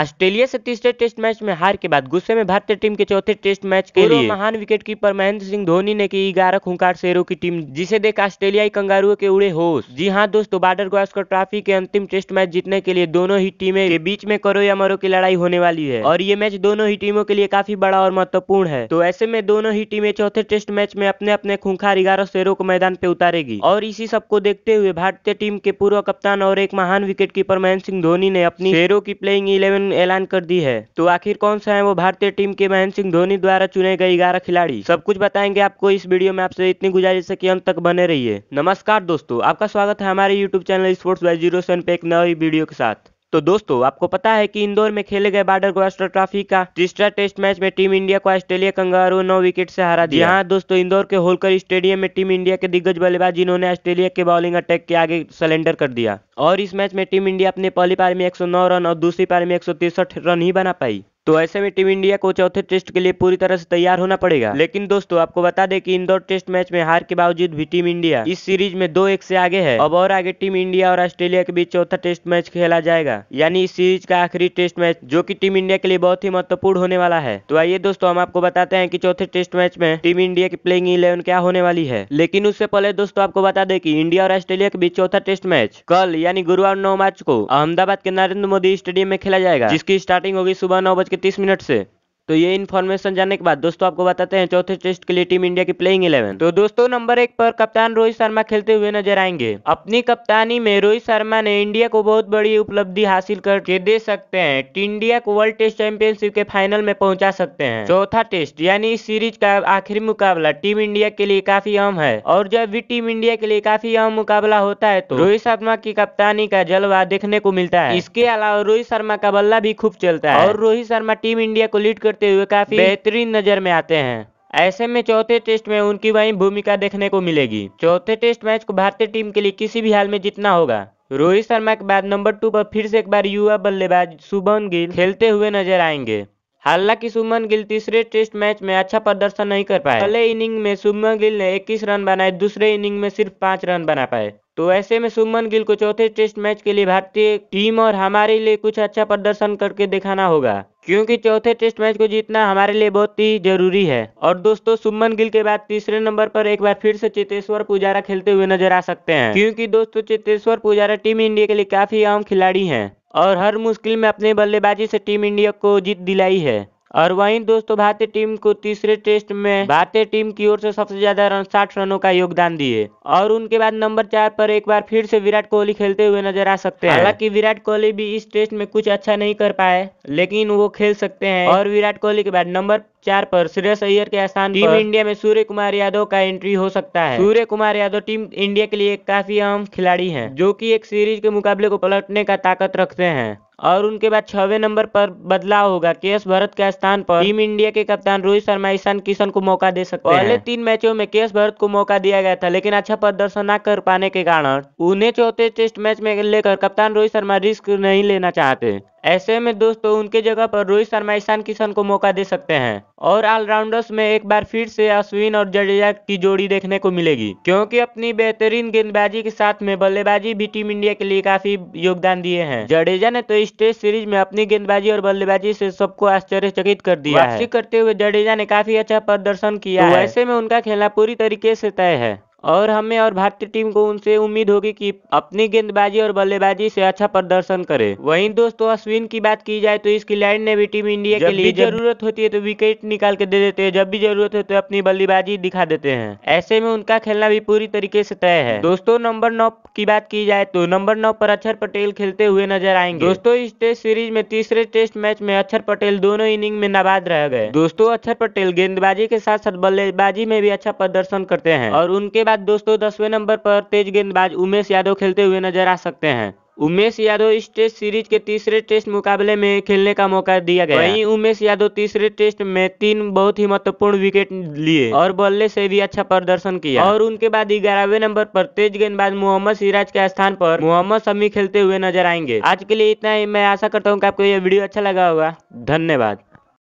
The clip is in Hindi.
ऑस्ट्रेलिया से तीसरे टेस्ट मैच में हार के बाद गुस्से में भारतीय टीम के चौथे टेस्ट मैच के लिए महान विकेट कीपर महेंद्र सिंह धोनी ने की ग्यारह खुंखार शेरों की टीम जिसे देख ऑस्ट्रेलियाई कंगारुओं के उड़े होश जी हाँ दोस्तों बार्डर गावस्कर ट्रॉफी के अंतिम टेस्ट मैच जीतने के लिए दोनों ही टीमें के बीच में करो या मरो की लड़ाई होने वाली है और ये मैच दोनों ही टीमों के लिए काफी बड़ा और महत्वपूर्ण है तो ऐसे में दोनों ही टीमें चौथे टेस्ट मैच में अपने अपने खुंखार ग्यारह शेरों को मैदान पे उतारेगी और इसी सबको देखते हुए भारतीय टीम के पूर्व कप्तान और एक महान विकेट कीपर महेंद्र सिंह धोनी ने अपनी शेरों की प्लेइंग इलेवन ऐलान कर दी है तो आखिर कौन सा है वो भारतीय टीम के महेंद्र सिंह धोनी द्वारा चुने गए ग्यारह खिलाड़ी सब कुछ बताएंगे आपको इस वीडियो में आपसे इतनी गुजारिश है कि अंत तक बने रहिए नमस्कार दोस्तों आपका स्वागत है हमारे YouTube channel sports by zero पे एक नई वीडियो के साथ तो दोस्तों आपको पता है कि इंदौर में खेले गए बॉर्डर गावस्कर ट्रॉफी का तीसरा टेस्ट मैच में टीम इंडिया को ऑस्ट्रेलिया कंगारू नौ विकेट से हरा दिया यहाँ हाँ दोस्तों इंदौर के होलकर स्टेडियम में टीम इंडिया के दिग्गज बल्लेबाज जिन्होंने ऑस्ट्रेलिया के बॉलिंग अटैक के आगे सिलेंडर कर दिया और इस मैच में टीम इंडिया अपने पहली पारी में एक रन और दूसरी पारी में एक रन ही बना पाई तो ऐसे में टीम इंडिया को चौथे टेस्ट के लिए पूरी तरह से तैयार होना पड़ेगा लेकिन दोस्तों आपको बता दें कि इंदौर टेस्ट मैच में हार के बावजूद भी टीम इंडिया इस सीरीज में दो एक से आगे है अब और आगे टीम इंडिया और ऑस्ट्रेलिया के बीच चौथा टेस्ट मैच खेला जाएगा यानी इस सीरीज का आखिरी टेस्ट मैच जो की टीम इंडिया के लिए बहुत ही महत्वपूर्ण होने वाला है तो आइए दोस्तों हम आपको बताते हैं की चौथे टेस्ट मैच में टीम इंडिया की प्लेइंग इलेवन क्या होने वाली है लेकिन उससे पहले दोस्तों आपको बता दें की इंडिया और ऑस्ट्रेलिया के बीच चौथा टेस्ट मैच कल यानी गुरुवार नौ मार्च को अहमदाबाद के नरेंद्र मोदी स्टेडियम में खेला जाएगा जिसकी स्टार्टिंग होगी सुबह नौ बजे के तीस मिनट से तो ये इन्फॉर्मेशन जानने के बाद दोस्तों आपको बताते हैं चौथे टेस्ट के लिए टीम इंडिया की प्लेइंग इलेवन तो दोस्तों नंबर एक पर कप्तान रोहित शर्मा खेलते हुए नजर आएंगे अपनी कप्तानी में रोहित शर्मा ने इंडिया को बहुत बड़ी उपलब्धि हासिल करके दे सकते हैं इंडिया को वर्ल्ड टेस्ट चैंपियनशिप के फाइनल में पहुंचा सकते हैं चौथा टेस्ट यानी इस सीरीज का आखिरी मुकाबला टीम इंडिया के लिए काफी अहम है और जब भी टीम इंडिया के लिए काफी अहम मुकाबला होता है तो रोहित शर्मा की कप्तानी का जलवा देखने को मिलता है इसके अलावा रोहित शर्मा का बल्ला भी खूब चलता है और रोहित शर्मा टीम इंडिया को लीड कर करते हुए काफी बेहतरीन नजर में आते हैं ऐसे में चौथे टेस्ट में उनकी वही भूमिका देखने को मिलेगी चौथे टेस्ट मैच को भारतीय टीम के लिए किसी भी हाल में जीतना होगा रोहित शर्मा के बाद नंबर टू पर फिर से एक बार युवा बल्लेबाज सुबन गिल खेलते हुए नजर आएंगे हालांकि सुमन गिल तीसरे टेस्ट मैच में अच्छा प्रदर्शन नहीं कर पाए पहले इनिंग में सुमन गिल ने 21 रन बनाए दूसरे इनिंग में सिर्फ पांच रन बना पाए तो ऐसे में सुमन गिल को चौथे टेस्ट मैच के लिए भारतीय टीम और हमारे लिए कुछ अच्छा प्रदर्शन करके दिखाना होगा क्योंकि चौथे टेस्ट मैच को जीतना हमारे लिए बहुत ही जरूरी है और दोस्तों सुमन गिल के बाद तीसरे नंबर पर एक बार फिर से चेतेश्वर पुजारा खेलते हुए नजर आ सकते हैं क्योंकि दोस्तों चेतेश्वर पुजारा टीम इंडिया के लिए काफी आम खिलाड़ी हैं और हर मुश्किल में अपने बल्लेबाजी से टीम इंडिया को जीत दिलाई है और वहीं दोस्तों भारतीय टीम को तीसरे टेस्ट में भारतीय टीम की ओर से सबसे ज्यादा रन साठ रनों का योगदान दिए और उनके बाद नंबर चार पर एक बार फिर से विराट कोहली खेलते हुए नजर आ सकते हैं हालांकि विराट कोहली भी इस टेस्ट में कुछ अच्छा नहीं कर पाए लेकिन वो खेल सकते हैं और विराट कोहली के बाद नंबर चार पर श्रेयस अयर के स्थान टीम इंडिया में सूर्य कुमार यादव का एंट्री हो सकता है सूर्य कुमार यादव टीम इंडिया के लिए एक काफी अहम खिलाड़ी है जो की एक सीरीज के मुकाबले को पलटने का ताकत रखते हैं और उनके बाद छवे नंबर पर बदलाव होगा के एस भरत के स्थान पर टीम इंडिया के कप्तान रोहित शर्मा ईशान किशन को मौका दे सकते हैं पहले तीन मैचों में के एस भरत को मौका दिया गया था लेकिन अच्छा प्रदर्शन न कर पाने के कारण उन्हें चौथे टेस्ट मैच में लेकर कप्तान रोहित शर्मा रिस्क नहीं लेना चाहते ऐसे में दोस्तों उनके जगह पर रोहित शर्मा ईशान किशन को मौका दे सकते हैं और ऑलराउंडर्स में एक बार फिर से अश्विन और जडेजा की जोड़ी देखने को मिलेगी क्योंकि अपनी बेहतरीन गेंदबाजी के साथ में बल्लेबाजी भी टीम इंडिया के लिए काफी योगदान दिए हैं जडेजा ने तो इस टेस्ट सीरीज में अपनी गेंदबाजी और बल्लेबाजी से सबको आश्चर्यचकित कर दिया है करते हुए जडेजा ने काफी अच्छा प्रदर्शन किया तो ऐसे में उनका खेलना पूरी तरीके से तय है और हमें और भारतीय टीम को उनसे उम्मीद होगी कि अपनी गेंदबाजी और बल्लेबाजी से अच्छा प्रदर्शन करे वहीं दोस्तों अश्विन की बात की जाए तो इस खिलाड़ी ने भी टीम इंडिया के लिए जरूरत होती है तो विकेट निकाल के दे देते हैं जब भी जरूरत है तो अपनी बल्लेबाजी दिखा देते हैं ऐसे में उनका खेलना भी पूरी तरीके से तय है दोस्तों नंबर नौ की बात की जाए तो नंबर नौ पर अक्षर पटेल खेलते हुए नजर आएंगे दोस्तों इस टेस्ट सीरीज में तीसरे टेस्ट मैच में अक्षर पटेल दोनों इनिंग में नाबाद रह गए दोस्तों अक्षर पटेल गेंदबाजी के साथ साथ बल्लेबाजी में भी अच्छा प्रदर्शन करते हैं और उनके बाद बाद दोस्तों दसवें नंबर पर तेज गेंदबाज उमेश यादव खेलते हुए नजर आ सकते हैं उमेश यादव इस टेस्ट सीरीज के तीसरे टेस्ट मुकाबले में खेलने का मौका दिया गया वहीं उमेश यादव तीसरे टेस्ट में तीन बहुत ही महत्वपूर्ण विकेट लिए और बल्ले से भी अच्छा प्रदर्शन किया और उनके बाद ग्यारहवें नंबर पर तेज गेंदबाज मोहम्मद सिराज के स्थान पर मोहम्मद शमी खेलते हुए नजर आएंगे आज के लिए इतना ही मैं आशा करता हूँ की आपको यह वीडियो अच्छा लगा होगा धन्यवाद